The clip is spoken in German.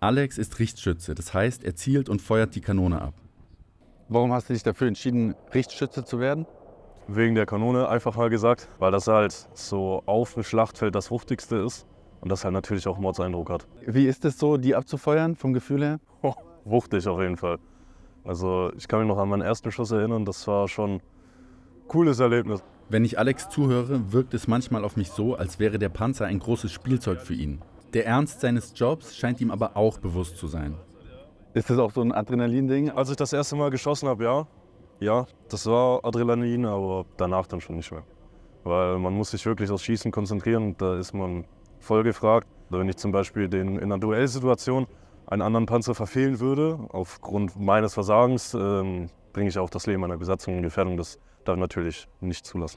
Alex ist Richtschütze, das heißt, er zielt und feuert die Kanone ab. Warum hast du dich dafür entschieden, Richtschütze zu werden? Wegen der Kanone, einfach mal gesagt, weil das halt so auf dem Schlachtfeld das Wuchtigste ist und das halt natürlich auch Mordseindruck hat. Wie ist es so, die abzufeuern, vom Gefühl her? wuchtig auf jeden Fall. Also ich kann mich noch an meinen ersten Schuss erinnern, das war schon ein cooles Erlebnis. Wenn ich Alex zuhöre, wirkt es manchmal auf mich so, als wäre der Panzer ein großes Spielzeug für ihn. Der Ernst seines Jobs scheint ihm aber auch bewusst zu sein. Ist das auch so ein Adrenalin-Ding? Als ich das erste Mal geschossen habe, ja. Ja, das war Adrenalin, aber danach dann schon nicht mehr. Weil man muss sich wirklich aufs Schießen konzentrieren und da ist man voll gefragt. Wenn ich zum Beispiel den, in einer Duellsituation einen anderen Panzer verfehlen würde, aufgrund meines Versagens, ähm, bringe ich auch das Leben einer Besatzung in Gefährdung. Das darf ich natürlich nicht zulassen.